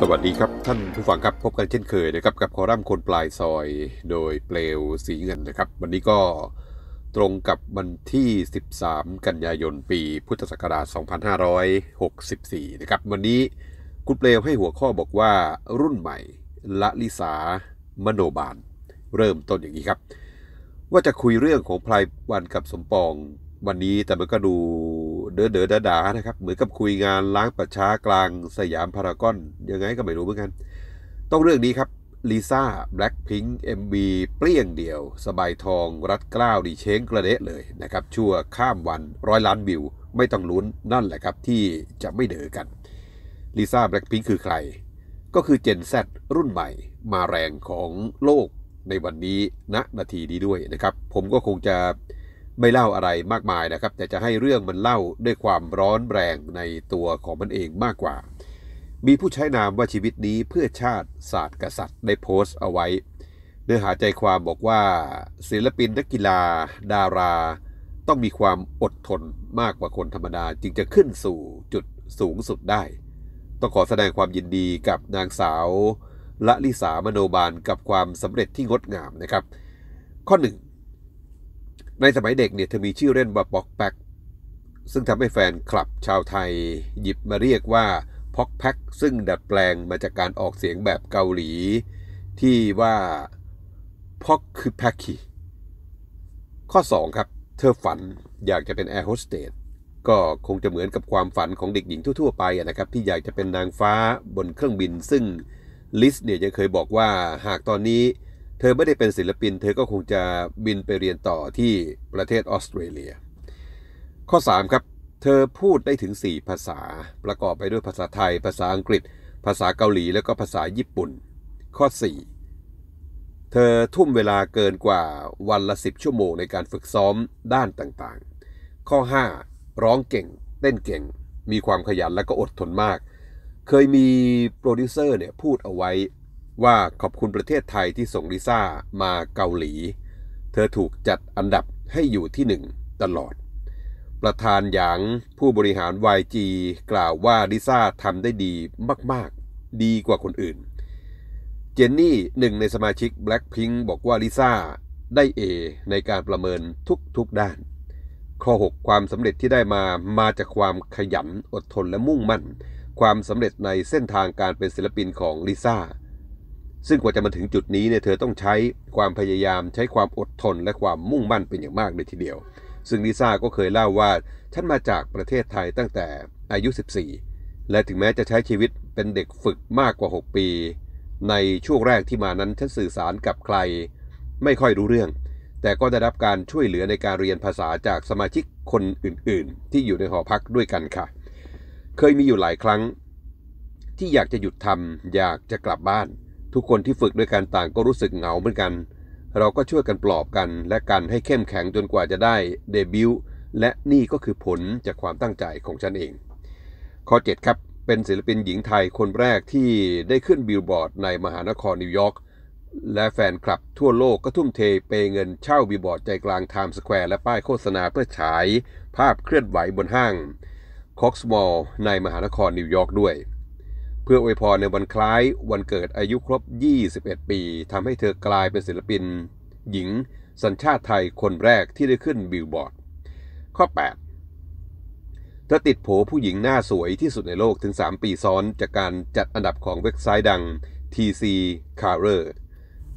สวัสดีครับท่านผู้ฟังครับพบกันเช่นเคยนะครับกับคอรัมน์คนปลายซอยโดยเปลวสีเงินนะครับ วันนี้ก็ตรงกับวันที่ 13 กันยายนปีพุทธศักราช 2564 นะครับวันนี้คุณเปลวให้หัวข้อบอกว่า รุ่นใหม่ ละลิสามโนบาล เริ่มต้นอย่างนี้ครับ ว่าจะคุยเรื่องของพลายวันกับสมปองวันนี้แต่มันก็ดูเดือดเดือดดานะครับเหมือนกับคุยงานล้างประช้ากลางสยามพารากอน ยังไงก็ไม่รู้เหมือนกัน ต้องเรื่องนี้ครับลิซ่าแบล็คพิงค์เอ็มบีเปลี่ยงเดียว สบายทองรัดกล้าวดีเช้งกระเดะเลยนะครับชั่วข้ามวันร้อยล้านวิว ไม่ต้องลุ้นนั่นแหละครับ ที่จะไม่เดือกันลิซ่าแบล็คพิงค์คือใคร ก็คือเจนแซรุ่นใหม่ มาแรงของโลกในวันนี้ณนะนาทีนี้ด้วยนะครับผมก็คงจะไม่เล่าอะไรมากมายนะครับแต่จะให้เรื่องมันเล่าด้วยความร้อนแรงในตัวของมันเองมากกว่า มีผู้ใช้นามว่าชีวิตนี้เพื่อชาติศาสตร์กษัตริย์ได้โพสต์เอาไว้ เนื้อหาใจความบอกว่า ศิลปินนักกีฬา ดารา ต้องมีความอดทนมากกว่าคนธรรมดาจึงจะขึ้นสู่จุดสูงสุดได้ ต้องขอแสดงความยินดีกับนางสาวละลิสามโนบาลกับความสำเร็จที่งดงามนะครับข้อหนึ่งในสมัยเด็กเนี่ยเธอมีชื่อเล่นว่าปอกแป็กซึ่งทำให้แฟนคลับชาวไทย หยิบมาเรียกว่าพอกแพ็กซึ่งดัดแปลงมาจากการออกเสียงแบบเกาหลี ที่ว่าพอกคือแพ็กคีข้อ 2 ครับ เธอฝันอยากจะเป็นแอร์โฮสเตสก็คงจะเหมือนกับความฝันของเด็กหญิงทั่วๆไปนะครับที่อยากจะเป็นนางฟ้าบนเครื่องบินซึ่งลิสเนี่ยจะเคยบอกว่าหากตอนนี้เธอไม่ได้เป็นศิลปิน เธอก็คงจะบินไปเรียนต่อที่ประเทศออสเตรเลีย ข้อ 3 ครับ เธอพูดได้ถึง 4 ภาษาประกอบไปด้วยภาษาไทย ภาษาอังกฤษ ภาษาเกาหลี และก็ภาษาญี่ปุ่น ข้อ 4 เธอทุ่มเวลาเกินกว่าวันละ 10 ชั่วโมงในการฝึกซ้อมด้านต่างๆ ข้อ 5 ร้องเก่ง เต้นเก่ง มีความขยันและก็อดทนมาก เคยมีโปรดิวเซอร์เนี่ยพูดเอาไว้ว่าขอบคุณประเทศไทยที่ส่งลิซ่ามาเกาหลี เธอถูกจัดอันดับให้อยู่ที่หนึ่งตลอด ประธานหยางผู้บริหาร YG กล่าวว่าลิซ่าทำได้ดีมากๆ ดีกว่าคนอื่น เจนนี่หนึ่ง ในสมาชิก Blackpink บอกว่าลิซ่าได้เอในการประเมินทุกๆด้าน ข้อ6 ความสำเร็จที่ได้มามาจากความขยันอดทนและมุ่งมั่น ความสำเร็จในเส้นทางการเป็นศิลปินของลิซ่าซึ่งกว่าจะมาถึงจุดนี้เนี่ย เธอต้องใช้ความพยายามใช้ความอดทนและความมุ่งมั่นเป็นอย่างมากเลยทีเดียว ซึ่งลิซ่าก็เคยเล่าว่า ฉันมาจากประเทศไทยตั้งแต่อายุ 14 และถึงแม้จะใช้ชีวิตเป็นเด็กฝึกมากกว่า 6 ปี ในช่วงแรกที่มานั้น ฉันสื่อสารกับใครไม่ค่อยรู้เรื่อง แต่ก็ได้รับการช่วยเหลือในการเรียนภาษาจากสมาชิกคนอื่น ๆ ที่อยู่ในหอพักด้วยกันค่ะ เคยมีอยู่หลายครั้ง ที่อยากจะหยุดทำอยากจะกลับบ้านทุกคนที่ฝึกด้วยกันต่างก็รู้สึกเหงาเหมือนกัน เราก็ช่วยกันปลอบกันและกันให้เข้มแข็งจนกว่าจะได้เดบิวต์และนี่ก็คือผลจากความตั้งใจของฉันเอง ข้อ7ครับ เป็นศิลปินหญิงไทยคนแรกที่ได้ขึ้นบิลบอร์ดในมหานครนิวยอร์กและแฟนคลับทั่วโลกก็ทุ่มเทเปเงินเช่าบิลบอร์ดใจกลางไทม์สแควร์และป้ายโฆษณาเพื่อฉายภาพเคลื่อนไหวบนห้างคอกส์มอลในมหานครนิวยอร์กด้วยเพื่ออวยพรในวันคล้ายวันเกิดอายุครบ 21 ปี ทำให้เธอกลายเป็นศิลปินหญิงสัญชาติไทยคนแรกที่ได้ขึ้นบิลบอร์ด ข้อ8เธอติดโผผู้หญิงหน้าสวยที่สุดในโลกถึง 3 ปีซ้อนจากการจัดอันดับของเว็บไซต์ดัง TC c a r e r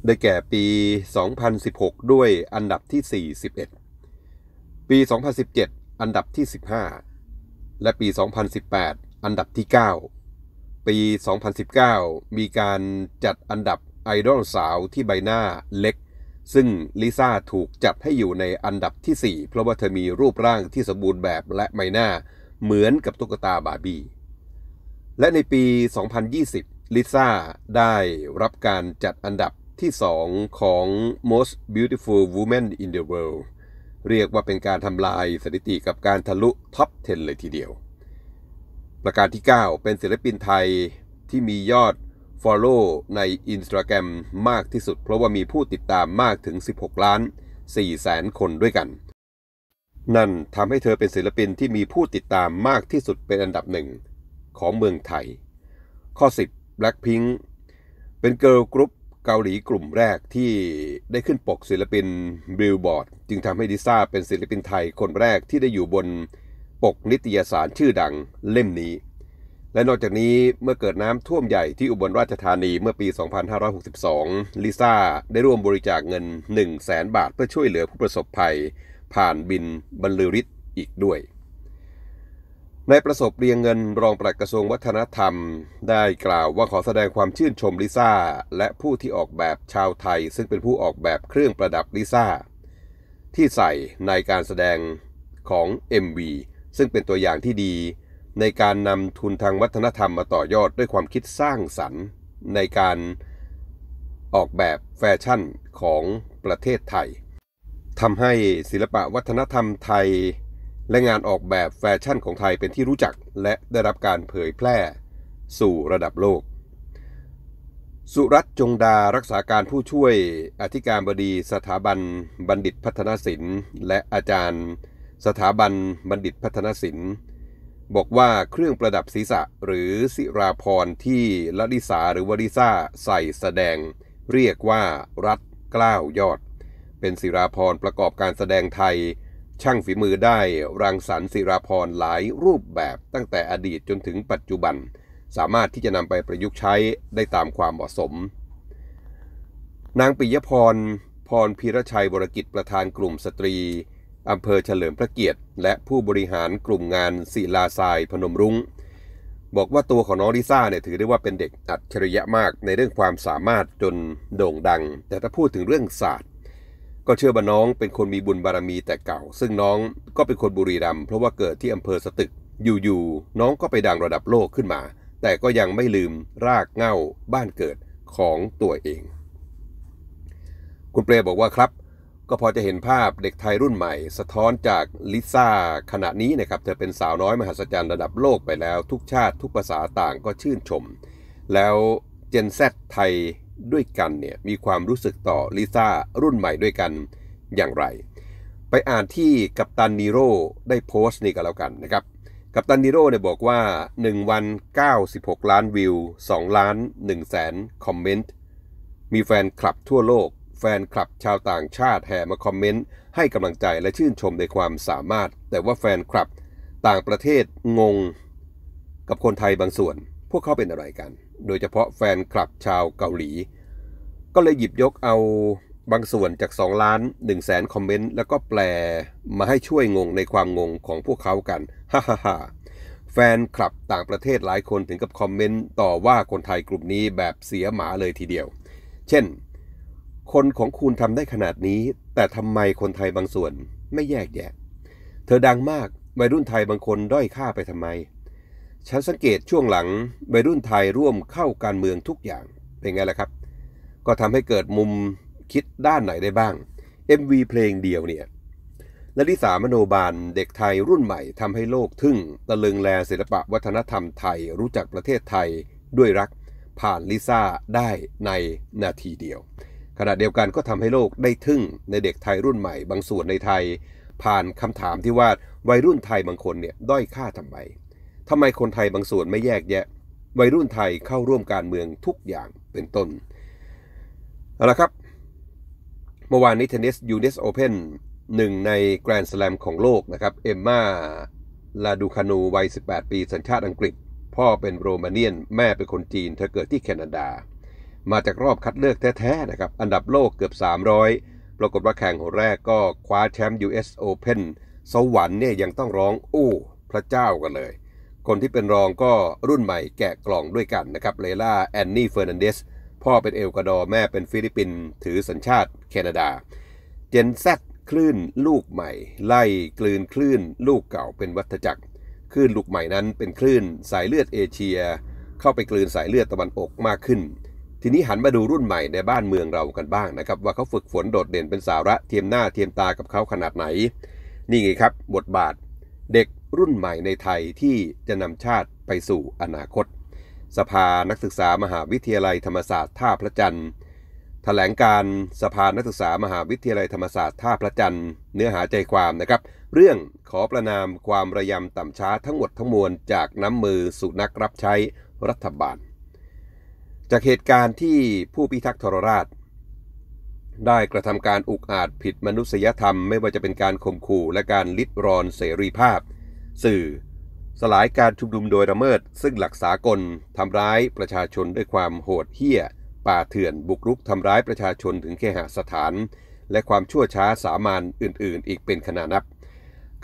ได้แก่ปี 2016 ด้วยอันดับที่ 41 ปี 2017 อันดับที่ 15 และปี 2018 อันดับที่ 9ปี 2019 มีการจัดอันดับไอดอลสาวที่ใบหน้าเล็ก ซึ่งลิซ่าถูกจัดให้อยู่ในอันดับที่ 4 เพราะว่าเธอมีรูปร่างที่สมบูรณ์แบบและใบหน้าเหมือนกับตุ๊กตาบาร์บี้และในปี 2020 ลิซ่าได้รับการจัดอันดับที่ 2 ของ most beautiful woman in the world เรียกว่าเป็นการทำลายสถิติกับการทะลุท็อป10 เลยทีเดียวประการที่ 9 เป็นศิลปินไทยที่มียอด Follow ใน i n s t a g r กรมากที่สุด เพราะว่ามีผู้ติดตามมากถึง 16 ล้าน 4 แสนคนด้วยกัน นั่นทำให้เธอเป็นศิลปินที่มีผู้ติดตามมากที่สุดเป็นอันดับหนึ่ง ของเมืองไทย ข้อ 10 Blackpink เป็นเกิร์ลกรุ๊ปเกาหลีกลุ่มแรกที่ได้ขึ้นปกศิลปินบิลบอร์ดจึงทำให้ดิซ่าเป็นศิลปินไทยคนแรกที่ได้อยู่บนปกนิตยสารชื่อดังเล่มนี้ และนอกจากนี้เมื่อเกิดน้ำท่วมใหญ่ที่อุบลราชธานีเมื่อปี 2562ลิซ่าได้ร่วมบริจาคเงิน 1 0 0 0แบาท เพื่อช่วยเหลือผู้ประสบภัย ผ่านบินบรรลือฤทธิ์อีกด้วย ในประสบเรียงเงินรองปลัดกระทรวงวัฒนธรรมได้กล่าวว่าขอแสดงความชื่นชมลิซ่าและผู้ที่ออกแบบชาวไทย ซึ่งเป็นผู้ออกแบบเครื่องประดับลิซ่าที่ใส่ในการแสดงของ MV ซึ่งเป็นตัวอย่างที่ดีในการนำทุนทางวัฒนธรรมมาต่อยอดด้วยความคิดสร้างสรรค์ในการออกแบบแฟชั่นของประเทศไทยทำให้ศิลปะวัฒนธรรมไทยและงานออกแบบแฟชั่นของไทยเป็นที่รู้จักและได้รับการเผยแพร่สู่ระดับโลก สุรัต จงดารักษาการผู้ช่วยอธิการบดีสถาบันบัณฑิตพัฒนศิลป์ และอาจารย์สถาบันบัณฑิตพัฒนศิลป์ บอกว่าเครื่องประดับศีรษะหรือศิราพรที่ลลิสาหรือวริซาใส่แสดง เรียกว่ารัดกล้าวยอด เป็นศิราพรประกอบการแสดงไทย ช่างฝีมือได้ รังสรรค์ศิราพรหลายรูปแบบตั้งแต่อดีตจนถึงปัจจุบันสามารถที่จะนำไปประยุกต์ใช้ได้ตามความเหมาะสม นางปิยพรพรพีรชัยบรกิจประธานกลุ่มสตรีอำเภอเฉลิมพระเกียรติ และผู้บริหารกลุ่มงานศิลาทราย พนมรุง้ง บอกว่าตัวของน้องลิซ่าเนี่ยถือได้ว่าเป็นเด็กอัจฉริยะมากในเรื่องความสามารถจนโด่งดัง แต่ถ้าพูดถึงเรื่องศาสตร์ ก็เชื่อว่าน้องเป็นคนมีบุญบารมีแต่เก่า ซึ่งน้องก็เป็นคนบุรีรัมย์เพราะว่าเกิดที่อำเภอสตึกอยู่ ๆ น้องก็ไปดังระดับโลกขึ้นมา แต่ก็ยังไม่ลืมรากเหง้าบ้านเกิดของตัวเอง คุณเปรบอกว่าครับก็พอจะเห็นภาพเด็กไทยรุ่นใหม่สะท้อนจากลิซ่าขณะนี้นะครับ เธอเป็นสาวน้อยมหัศจรรย์ระดับโลกไปแล้วทุกชาติทุกภาษาต่างก็ชื่นชม แล้วเจนแซไทยด้วยกันเนี่ย มีความรู้สึกต่อลิซ่ารุ่นใหม่ด้วยกันอย่างไร ไปอ่านที่กัปตันนีโร่ได้โพสต์นี่ก็แล้วกันนะครับ กัปตันนีโร่เนี่ยบอกว่า 1 วัน 96ล้านวิว2ล้าน1แสนคอมเมนต์มีแฟนคลับทั่วโลกแฟนคลับชาวต่างชาติแห่มาคอมเมนต์ให้กำลังใจและชื่นชมในความสามารถ แต่ว่าแฟนคลับต่างประเทศงง กับคนไทยบางส่วน พวกเขาเป็นอะไรกัน โดยเฉพาะแฟนคลับชาวเกาหลี ก็เลยหยิบยกเอาบางส่วนจาก2ล้าน1แสนคอมเมนต์แล้วก็แปลมาให้ช่วยงงในความงงของพวกเขากัน ฮ่าฮ่าฮ่าแฟนคลับต่างประเทศหลายคนถึงกับคอมเมนต์ต่อว่าคนไทยกลุ่มนี้แบบเสียหมาเลยทีเดียว เช่นคนของคุณทำได้ขนาดนี้ แต่ทำไมคนไทยบางส่วนไม่แยกแยะ เธอดังมาก วัยรุ่นไทยบางคนด้อยค่าไปทำไม ฉันสังเกตช่วงหลังวัยรุ่นไทยร่วมเข้าการเมืองทุกอย่าง เป็นไงล่ะครับ ก็ทำให้เกิดมุมคิดด้านไหนได้บ้าง MV เพลงเดียวเนี่ยลลิสามโนบาลเด็กไทยรุ่นใหม่ทำให้โลกทึ่งตะลึงแลศิลปะวัฒนธรรมไทยรู้จักประเทศไทยด้วยรักผ่านลิซ่าได้ในนาทีเดียวขณะเดียวกันก็ทำให้โลกได้ทึ่งในเด็กไทยรุ่นใหม่ บางส่วนในไทยผ่านคำถามที่ว่าวัยรุ่นไทยบางคนเนี่ย ด้อยค่าทำไมทำไมคนไทยบางส่วนไม่แยกแยะวัยรุ่นไทยเข้าร่วมการเมืองทุกอย่างเป็นต้นเอาละครับเมื่อวานนี้เทนนิสยูเนสโอเพนหนึ่งในแกรนด์สแลมของโลกนะครับเอมมาลาดูคานูวัย18 ปีสัญชาติอังกฤษ พ่อเป็นโรมาเนียน แม่เป็นคนจีนเธอเกิดที่แคนาดามาจากรอบคัดเลือกแท้ๆนะครับ อันดับโลกเกือบ 300 ปรากฏว่าแข่งหัวแรกก็คว้าแชมป์ US Open สวรรค์เนี่ยยังต้องร้องอู้พระเจ้ากันเลย คนที่เป็นรองก็รุ่นใหม่แกะกล่องด้วยกันนะครับ เลล่าแอนนี่เฟอร์นันเดส พ่อเป็นเอลกวาดอร์แม่เป็นฟิลิปปินส์ถือสัญชาติแคนาดา เจนแซคลื่นลูกใหม่ ไล่กลืนคลื่น ลูกเก่าเป็นวัฏจักรคลื่นลูกใหม่นั้นเป็นคลื่นสายเลือดเอเชีย เข้าไปกลืนสายเลือดตะวันออกมากขึ้นทีนี้หันมาดูรุ่นใหม่ในบ้านเมืองเรากันบ้างนะครับ ว่าเขาฝึกฝนโดดเด่นเป็นสาระเทียมหน้าเทียมตากับเขาขนาดไหน นี่ไงครับบทบาทเด็กรุ่นใหม่ในไทยที่จะนำชาติไปสู่อนาคต สภานักศึกษามหาวิทยาลัยธรรมศาสตร์ท่าพระจันทร์ถแถลงการสภานักศึกษามหาวิทยาลัยธรรมศาสตร์ท่าพระจันทร์ เนื้อหาใจความนะครับ เรื่องขอประนามความระยำต่ำช้าทั้งหมดทั้งมวลจากน้ำมือสุนักรับใช้รัฐบาลจากเหตุการณ์ที่ผู้พิทักษ์ทรราช ได้กระทำการอุกอาจผิดมนุษยธรรมไม่ว่าจะเป็นการข่มขู่และการลิดรอนเสรีภาพ สื่อ สลายการชุมนุมโดยระเมิด ซึ่งหลักสากลทำร้ายประชาชนด้วยความโหดเหี้ยป่าเถื่อนบุกรุกทำร้ายประชาชนถึงเคหสถาน และความชั่วช้าสามัญอื่นๆ อีกเป็นขนานับ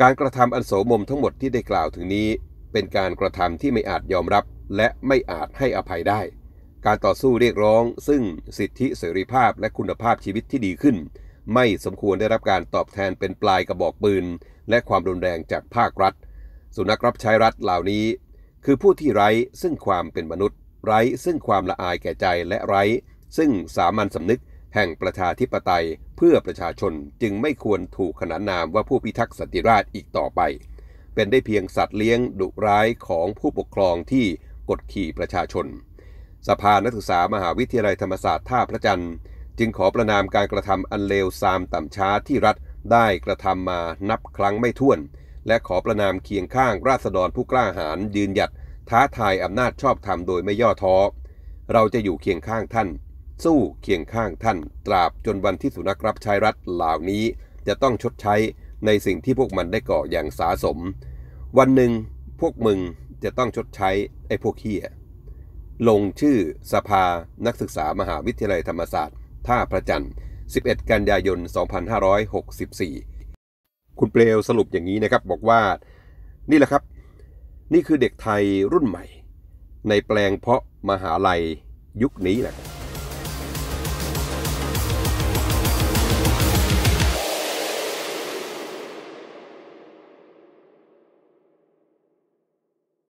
การกระทำอันโสมมทั้งหมดที่ได้กล่าวถึงนี้ เป็นการกระทำที่ไม่อาจยอมรับและไม่อาจให้อภัยได้การต่อสู้เรียกร้องซึ่งสิทธิเสรีภาพและคุณภาพชีวิตที่ดีขึ้น ไม่สมควรได้รับการตอบแทนเป็นปลายกระบอกปืนและความรุนแรงจากภาครัฐ สุนัขรับใช้รัฐเหล่านี้ คือผู้ที่ไร้ซึ่งความเป็นมนุษย์ไร้ซึ่งความละอายแก่ใจและไร้ซึ่งสามัญสำนึกแห่งประชาธิปไตยเพื่อประชาชนจึงไม่ควรถูกขนานนามว่าผู้พิทักษ์สันติราษฎร์อีกต่อไป เป็นได้เพียงสัตว์เลี้ยงดุร้ายของผู้ปกครองที่กดขี่ประชาชนสภานักศึกษามหาวิทยาลัยธรรมศาสตร์ท่าพระจันทร์ จึงขอประนามการกระทำอันเลวทรามต่ำช้าที่รัฐได้กระทำมานับครั้งไม่ถ้วน และขอประนามเคียงข้างราษฎรผู้กล้าหาญยืนหยัดท้าทายอำนาจชอบธรรมโดยไม่ย่อท้อ เราจะอยู่เคียงข้างท่านสู้เคียงข้างท่านตราบจนวันที่สุนัขรับใช้รัฐเหล่านี้จะต้องชดใช้ในสิ่งที่พวกมันได้ก่ออย่างสาสม วันหนึ่ง พวกมึงจะต้องชดใช้ไอ้พวกเฮี้ยลงชื่อสภานักศึกษามหาวิทยาลัยธรรมศาสตร์ ท่าพระจันทร์11 กันยายน 2564 คุณเปลวสรุปอย่างนี้นะครับ บอกว่านี่แหละครับ นี่คือเด็กไทยรุ่นใหม่ ในแปลงเพาะมหาลัยยุคนี้แหละ